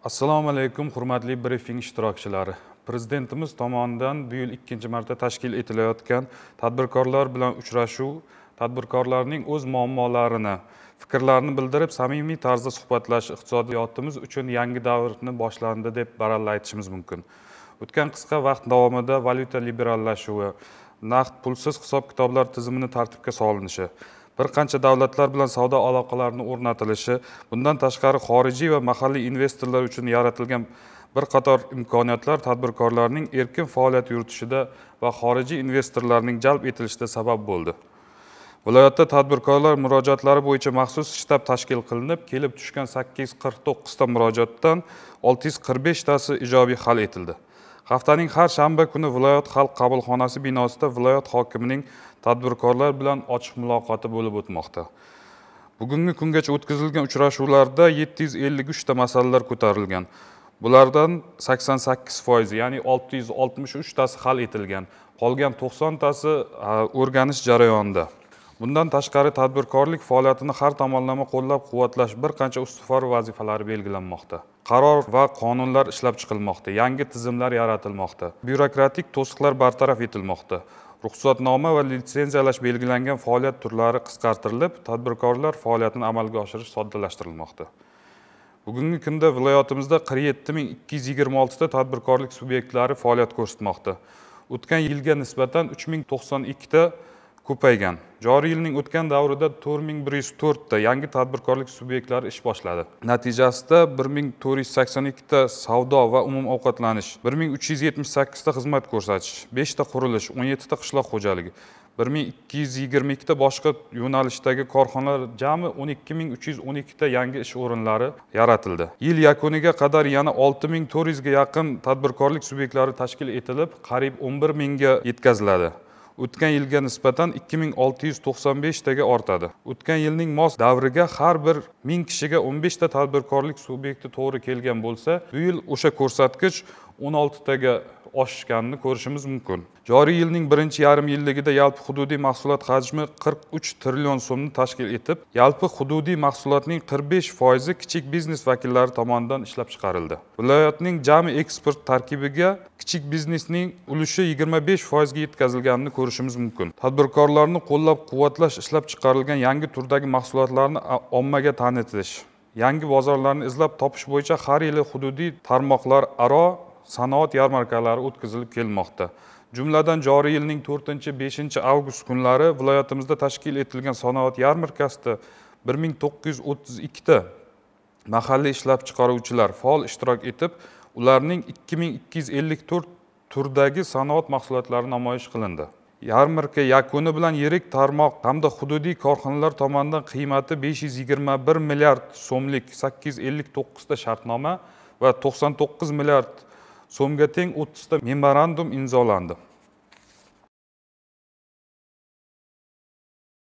assalomu alaykum hurmatli brifing ishtirokchilari prezidentimiz tomonidan bu yil ikkinchi marta tashkil etilayotgan tadbirkorlar bilan uchrashuv tadbirkorlarning o'z muammolarini fikrlarini bildirib samimiy tarzda suhbatlash iqtisodiyotimiz uchun yangi davrni boshlandi deb baralla aytishimiz mumkin o'tgan qisqa vaqt davomida valyuta liberallashuvi naqd pulsiz hisob kitoblar tizimini tartibga solinishi bir qancha davlatlar bilan savdo aloqalarini o'rnatilishi bundan tashqari xorijiy va mahalliy investorlar uchun yaratilgan bir qator imkoniyatlar tadbirkorlarning erkin faoliyat yuritishida va xorijiy investorlarning jalb etilishida sabab bo'ldi viloyatda tadbirkorlar murojaatlari bo'yicha maxsus shtab tashkil qilinib kelib tushgan sakkiz yuz qirq to'qqizta murojaatdan olti yuz qirq beshtasi ijobiy hal etildi haftaning har shanba kuni viloyat xalq qabulxonasi binosida viloyat hokimining tadbirkorlar bilan ochiq muloqoti bo'lib o'tmoqda bugungi kungacha o'tkazilgan uchrashuvlarda yetti yuz ellik uchta masalalar ko'tarilgan bulardan sakson sakkiz foizi ya'ni olti yuz oltmish uchtasi hal etilgan qolgan to'qsontasi o'rganish jarayonida bundan tashqari tadbirkorlik faoliyatini har tomonlama qo'llab quvvatlash bir qancha ustuvor vazifalari belgilanmoqda qaror va qonunlar ishlab chiqilmoqda yangi tizimlar yaratilmoqda byurokratik to'siqlar bartaraf etilmoqda ruxsatnoma va litsenziyalash belgilangan faoliyat turlari qisqartirilib tadbirkorlar faoliyatini amalga oshirish soddalashtirilmoqda bugungi kunda viloyatimizda qirq yetti ming ikki yuz yigirma oltita tadbirkorlik subyektlari faoliyat ko'rsatmoqda o'tgan yilga nisbatan uch ming to'qson ikkita ko'paygan joriy yilning o'tgan davrida to'rt ming bir yuz to'rtta yangi tadbirkorlik subyektlari ish boshladi natijasida bir ming to'rt yuz sakson ikkita savdo va umum ovqatlanish bir ming uch yuz yetmish sakkizta xizmat ko'rsatish beshta qurilish o'n yettita qishloq xo'jaligi bir ming ikki yuz yigirma ikkita boshqa yo'nalishdagi korxonalar jami o'n ikki ming uch yuz o'n ikkita yangi ish o'rinlari yaratildi yil yakuniga qadar yana olti ming to'rt yuzga yaqin tadbirkorlik subyektlari tashkil etilib qariyb o'n bir mingga yetkaziladi o'tgan yilga nisbatan ikki ming olti yuz to'qson beshtaga ortadi o'tgan yilning mos davriga har bir ming kishiga o'n beshta tadbirkorlik subyekti to'g'ri kelgan bo'lsa bu yil o'sha ko'rsatkich o'n oltitaga oshganini ko'rishimiz mumkin joriy yilning birinchi yarim yilligida yalpi hududiy mahsulot hajmi qirq uch trillion so'mni tashkil etib yalpi hududiy mahsulotning qirq besh foizi kichik biznes vakillari tomonidan ishlab chiqarildi viloyatning jami eksport tarkibiga kichik biznesning ulushi yigirma besh foizga yetkazilganini ko'rishimiz mumkin tadbirkorlarni qo'llab quvvatlash ishlab chiqarilgan yangi turdagi mahsulotlarni ommaga tanitish yangi bozorlarni izlab topish bo'yicha har yili hududiy tarmoqlar aro sanoat yarmarkalari o'tkazilib kelmoqda jumladan joriy yilning to'rtinchi beshinchi avgust kunlari viloyatimizda tashkil etilgan sanoat yarmarkasida bir ming to'qqiz yuz o'ttiz ikkita mahalliy ishlab chiqaruvchilar faol ishtirok etib ularning ikki ming ikki yuz ellik to'rt turdagi sanoat mahsulotlari namoyish qilindi yarmarka yakuni bilan yirik tarmoq hamda hududiy korxonalar tomonidan qiymati besh yuz yigirma bir milliard so'mlik sakkiz yuz ellik to'qqizta shartnoma va to'qson to'qqiz milliard so'mga teng o'ttizta memorandum